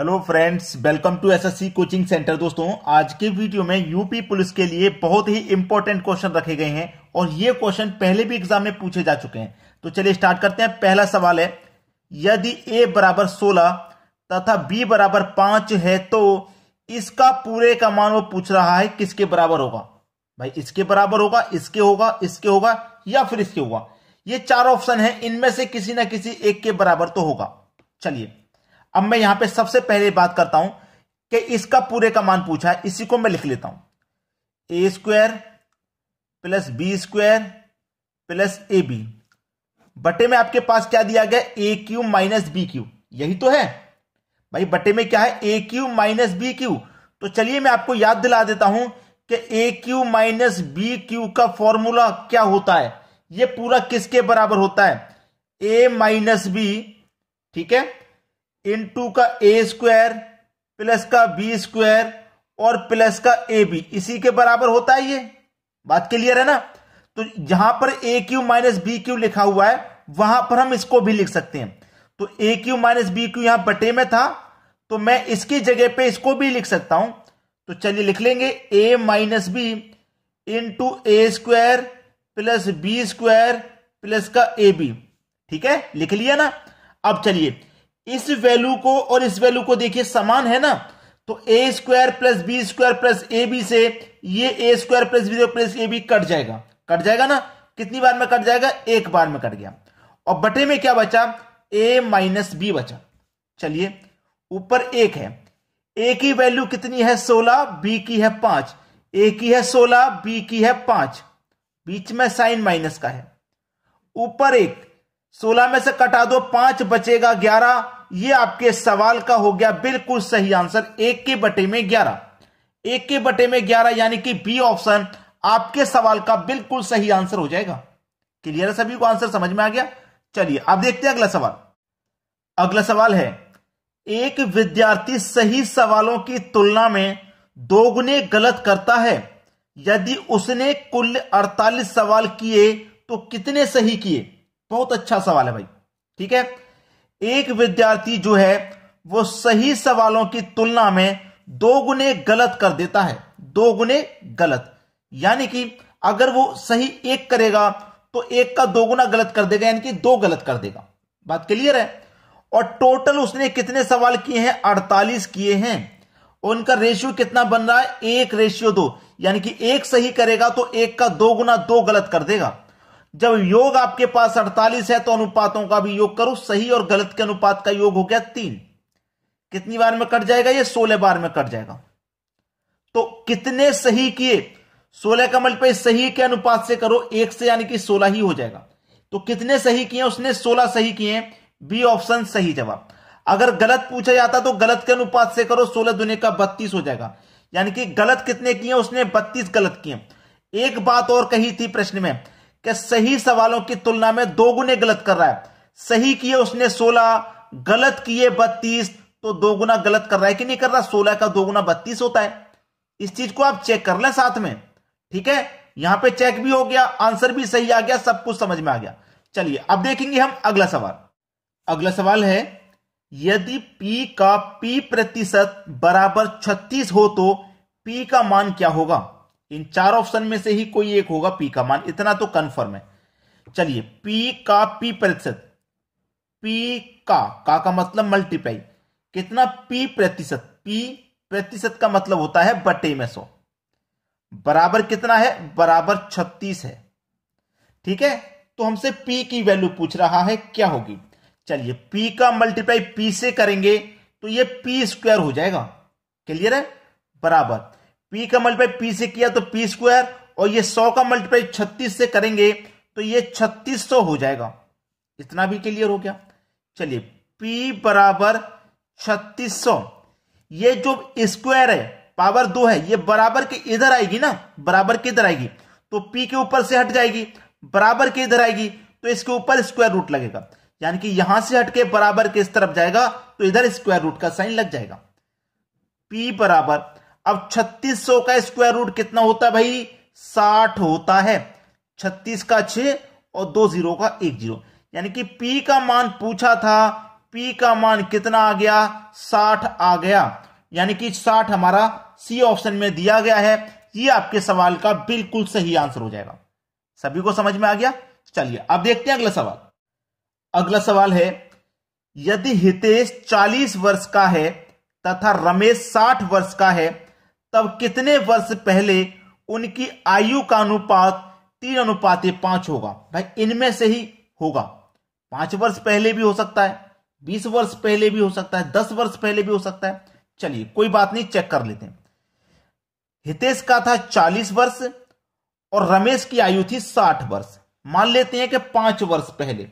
hello friends welcome to SSC coaching centre दोस्तों आज के वीडियो में यूपी पुलिस के लिए बहुत ही इंपॉर्टेंट क्वेश्चन रखे गए हैं और ये क्वेश्चन पहले भी एग्जाम में पूछे जा चुके हैं तो चलिए स्टार्ट करते हैं पहला सवाल है यदि ए बराबर सोलह तथा बी बराबर पांच है तो इसका पूरे का मान वो पूछ रहा है किसके बराबर होगा भाई इसके बराबर होगा इसके होगा इसके होगा या फिर इसके होगा ये चार ऑप्शन है इनमें से किसी ना किसी एक के बराबर तो होगा चलिए अब मैं यहां पे सबसे पहले बात करता हूं कि इसका पूरे का मान पूछा है इसी को मैं लिख लेता हूं A square plus B square plus A B बटे में आपके पास क्या दिया गया A cube minus B cube यही तो है भाई बटे में क्या है A cube minus B cube तो चलिए मैं आपको याद दिला देता हूं कि A cube minus B cube का फॉर्मूला क्या होता है ये पूरा किसके बराबर होता है ए माइनस बी ठीक है इन टू का ए स्क्वायर प्लस का बी स्क्वायर और प्लस का ए बी इसी के बराबर होता है ये बात क्लियर है ना तो जहां पर A cube minus B cube लिखा हुआ है वहां पर हम इसको भी लिख सकते हैं तो A cube minus B cube यहां बटे में था तो मैं इसकी जगह पे इसको भी लिख सकता हूं तो चलिए लिख लेंगे A minus B into A square plus B square plus का ए बी ठीक है लिख लिया ना अब चलिए इस वैल्यू को और इस वैल्यू को देखिए समान है ना तो A square plus B square plus A B से ये A square plus B plus A B कट जाएगा कट जाएगा ना कितनी बार में कट जाएगा एक बार में कट गया और बटे में क्या बचा ए माइनस बी बचा चलिए ऊपर एक है ए की वैल्यू कितनी है सोलह बी की है पांच ए की है सोलह बी की है पांच बीच में साइन माइनस का है ऊपर एक सोलह में से कटा दो पांच बचेगा ग्यारह ये आपके सवाल का हो गया बिल्कुल सही आंसर एक के बटे में ग्यारह एक के बटे में ग्यारह यानी कि बी ऑप्शन आपके सवाल का बिल्कुल सही आंसर हो जाएगा क्लियर है सभी को आंसर समझ में आ गया चलिए अब देखते हैं अगला सवाल अगला सवाल है एक विद्यार्थी सही सवालों की तुलना में दोगुने गलत करता है यदि उसने कुल 48 सवाल किए तो कितने सही किए बहुत अच्छा सवाल है भाई ठीक है एक विद्यार्थी जो है वो सही सवालों की तुलना में दो गुने गलत कर देता है दो गुने गलत यानी कि अगर वो सही एक करेगा तो एक का दो गुना गलत कर देगा यानी कि दो गलत कर देगा बात क्लियर है और टोटल उसने कितने सवाल किए हैं अड़तालीस किए हैं उनका रेशियो कितना बन रहा है एक रेशियो दो यानी कि एक सही करेगा तो एक का दो गुना दो गलत कर देगा जब योग आपके पास 48 है तो अनुपातों का भी योग करो सही और गलत के अनुपात का योग हो गया तीन कितनी बार में कट जाएगा ये सोलह बार में कट जाएगा तो कितने सही किए सोलह का मल्टीप्लाई सही के अनुपात से करो एक से यानी कि सोलह ही हो जाएगा तो कितने सही किए उसने सोलह सही किए बी ऑप्शन सही जवाब अगर गलत पूछा जाता तो गलत के अनुपात से करो सोलह दुनिया का बत्तीस हो जाएगा यानी कि गलत कितने किए उसने बत्तीस गलत किए एक बात और कही थी प्रश्न में कि सही सवालों की तुलना में दो गुने गलत कर रहा है सही किए उसने सोलह गलत किए बत्तीस तो दो गुना गलत कर रहा है कि नहीं कर रहा सोलह का दो गुना बत्तीस होता है इस चीज को आप चेक कर लें साथ में ठीक है यहां पे चेक भी हो गया आंसर भी सही आ गया सब कुछ समझ में आ गया चलिए अब देखेंगे हम अगला सवाल अगला सवाल है यदि P का P प्रतिशत बराबर छत्तीस हो तो P का मान क्या होगा इन चार ऑप्शन में से ही कोई एक होगा पी का मान इतना तो कंफर्म है चलिए पी का पी प्रतिशत पी का का का मतलब मल्टीप्लाई कितना पी प्रतिशत पी प्रतिशत का मतलब होता है बटे में सौ बराबर कितना है बराबर छत्तीस है ठीक है तो हमसे पी की वैल्यू पूछ रहा है क्या होगी चलिए पी का मल्टीप्लाई पी से करेंगे तो ये पी स्क्वायर हो जाएगा क्लियर है बराबर पी का मल्टीप्लाई पी से किया तो पी स्क्वायर और ये सौ का मल्टीप्लाई छत्तीस से करेंगे तो ये छत्तीस सौ हो जाएगा इतना भी क्लियर हो गया चलिए पी बराबर छत्तीस सौ ये जो स्क्वायर है पावर दो है ये बराबर के इधर आएगी ना बराबर के इधर आएगी तो पी के ऊपर से हट जाएगी बराबर के इधर आएगी तो इसके ऊपर स्क्वायर रूट लगेगा यानी कि यहां से हटके बराबर के इस तरफ जाएगा तो इधर स्क्वायर रूट का साइन लग जाएगा पी बराबर अब 3600 का स्क्वायर रूट कितना होता है भाई 60 होता है 36 का 6 और दो जीरो का एक जीरो यानी कि P का मान पूछा था P का मान कितना आ गया 60 आ गया यानी कि 60 हमारा सी ऑप्शन में दिया गया है ये आपके सवाल का बिल्कुल सही आंसर हो जाएगा सभी को समझ में आ गया चलिए अब देखते हैं अगला सवाल अगला सवाल है यदि हितेश 40 वर्ष का है तथा रमेश 60 वर्ष का है तब कितने वर्ष पहले उनकी आयु का अनुपात तीन अनुपात पांच होगा भाई इनमें से ही होगा पांच वर्ष पहले भी हो सकता है बीस वर्ष पहले भी हो सकता है दस वर्ष पहले भी हो सकता है चलिए कोई बात नहीं चेक कर लेते हैं हितेश का था चालीस वर्ष और रमेश की आयु थी साठ वर्ष मान लेते हैं कि पांच वर्ष पहले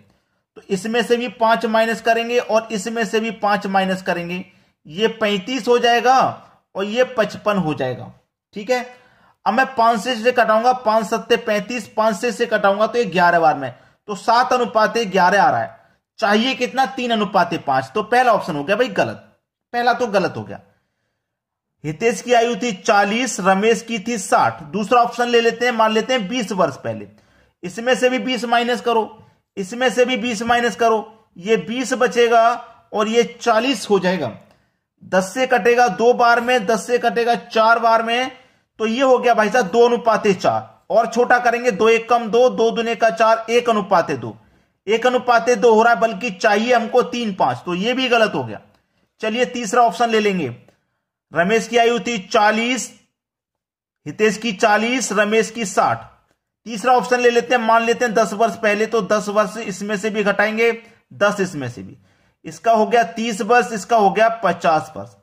तो इसमें से भी पांच माइनस करेंगे और इसमें से भी पांच माइनस करेंगे ये पैंतीस हो जाएगा और ये पचपन हो जाएगा ठीक है अब मैं पांच से कटाऊंगा पांच सत्ते पैंतीस पांच से से कटाऊंगा तो ये ग्यारह बार में तो सात अनुपात ग्यारह आ रहा है चाहिए कितना तीन अनुपात पांच तो पहला ऑप्शन हो गया भाई गलत पहला तो गलत हो गया हितेश की आयु थी चालीस रमेश की थी साठ दूसरा ऑप्शन ले लेते हैं मान लेते हैं बीस वर्ष पहले इसमें से भी बीस माइनस करो इसमें से भी बीस माइनस करो ये बीस बचेगा और ये चालीस हो जाएगा दस से कटेगा दो बार में दस से कटेगा चार बार में तो ये हो गया भाई साहब दो अनुपाते चार और छोटा करेंगे दो एक कम दो दो दुने का चार एक अनुपाते दो एक अनुपाते दो हो रहा है बल्कि चाहिए हमको तीन पांच तो ये भी गलत हो गया चलिए तीसरा ऑप्शन ले लेंगे रमेश की आयु थी चालीस हितेश की चालीस रमेश की साठ तीसरा ऑप्शन ले लेते हैं मान लेते हैं दस वर्ष पहले तो दस वर्ष इसमें से भी घटाएंगे दस इसमें से भी इसका हो गया तीस वर्ष इसका हो गया पचास वर्ष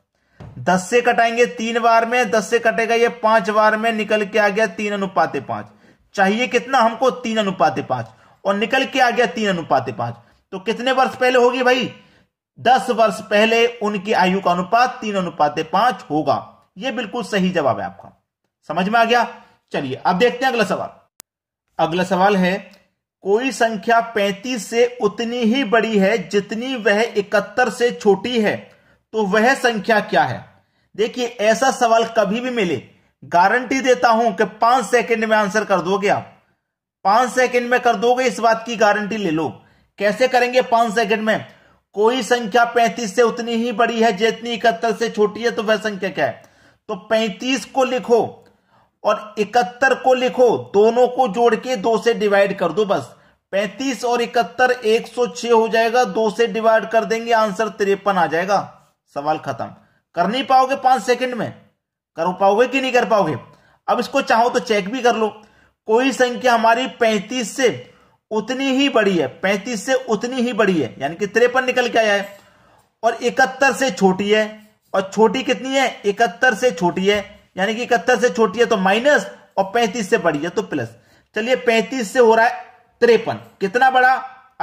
दस से कटाएंगे तीन बार में दस से कटेगा ये पांच बार में निकल के आ गया तीन अनुपाते पांच चाहिए कितना हमको तीन अनुपाते पांच और निकल के आ गया तीन अनुपाते पांच तो कितने वर्ष पहले होगी भाई दस वर्ष पहले उनकी आयु का अनुपात तीन अनुपाते पांच होगा यह बिल्कुल सही जवाब है आपका समझ में आ गया चलिए अब देखते हैं अगला सवाल अगला सवाल है कोई संख्या 35 से उतनी ही बड़ी है जितनी वह 71 से छोटी है तो वह संख्या क्या है देखिए ऐसा सवाल कभी भी मिले गारंटी देता हूं कि पांच सेकंड में आंसर कर दोगे आप पांच सेकंड में कर दोगे इस बात की गारंटी ले लो कैसे करेंगे पांच सेकंड में कोई संख्या 35 से उतनी ही बड़ी है जितनी इकहत्तर से छोटी है तो वह संख्या क्या है तो 35 को लिखो और इकहत्तर को लिखो दोनों को जोड़ के दो से डिवाइड कर दो बस पैंतीस और इकहत्तर एक सौ छह हो जाएगा दो से डिवाइड कर देंगे आंसर तिरपन आ जाएगा सवाल खत्म कर नहीं पाओगे पांच सेकंड में कर पाओगे कि नहीं कर पाओगे अब इसको चाहो तो चेक भी कर लो कोई संख्या हमारी पैंतीस से उतनी ही बड़ी है पैंतीस से उतनी ही बड़ी है यानी कि तिरपन निकल के आया है और इकहत्तर से छोटी है और छोटी कितनी है इकहत्तर से छोटी है यानी कि इकहत्तर से छोटी है तो माइनस और पैंतीस से बड़ी है तो प्लस चलिए पैंतीस से हो रहा है त्रेपन कितना बड़ा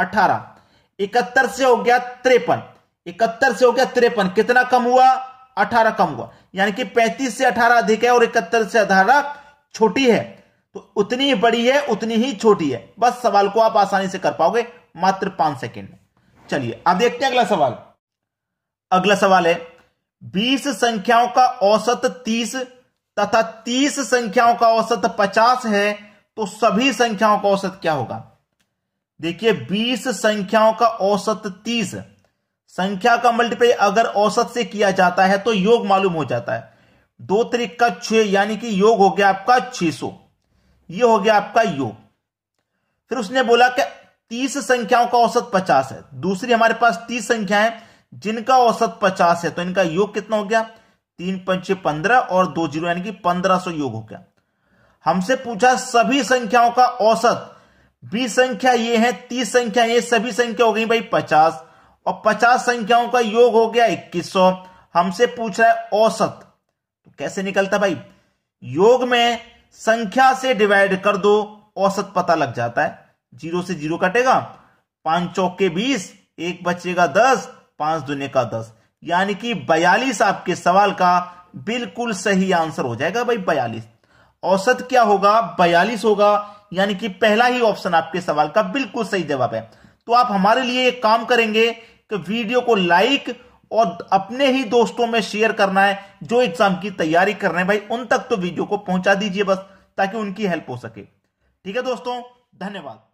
अठारह इकहत्तर से हो गया त्रेपन इकहत्तर से हो गया त्रेपन कितना कम हुआ अठारह कम हुआ यानी कि पैंतीस से अठारह अधिक है और इकहत्तर से अठारह छोटी है तो उतनी ही बड़ी है उतनी ही छोटी है बस सवाल को आप आसानी से कर पाओगे मात्र पांच सेकेंड चलिए अब देखते हैं अगला सवाल अगला सवाल है बीस संख्याओं का औसत तीस तथा तीस संख्याओं का औसत पचास है तो सभी संख्याओं का औसत क्या होगा देखिए बीस संख्याओं का औसत तीस संख्या का मल्टीप्लाई अगर औसत से किया जाता है तो योग मालूम हो जाता है दो तरीक का छह यानी कि योग हो गया आपका छह सौ यह हो गया आपका योग फिर उसने बोला कि तीस संख्याओं का औसत पचास है दूसरी हमारे पास तीस संख्या है जिनका औसत पचास है तो इनका योग कितना हो गया तीन पंच पंद्रह और दो जीरो यानी कि पंद्रह सौ योग हो गया हमसे पूछा सभी संख्याओं का औसत बीस संख्या ये है तीस संख्या ये सभी संख्या हो गई भाई पचास और पचास संख्याओं का योग हो गया इक्कीस सौ हमसे पूछ रहा है औसत तो कैसे निकलता भाई योग में संख्या से डिवाइड कर दो औसत पता लग जाता है जीरो से जीरो कटेगा पांच चौके बीस एक बचेगा दस पांच दुने का दस यानी कि बयालीस आपके सवाल का बिल्कुल सही आंसर हो जाएगा भाई बयालीस औसत क्या होगा बयालीस होगा यानी कि पहला ही ऑप्शन आपके सवाल का बिल्कुल सही जवाब है तो आप हमारे लिए एक काम करेंगे कि वीडियो को लाइक और अपने ही दोस्तों में शेयर करना है जो एग्जाम की तैयारी कर रहे हैं भाई उन तक तो वीडियो को पहुंचा दीजिए बस ताकि उनकी हेल्प हो सके ठीक है दोस्तों धन्यवाद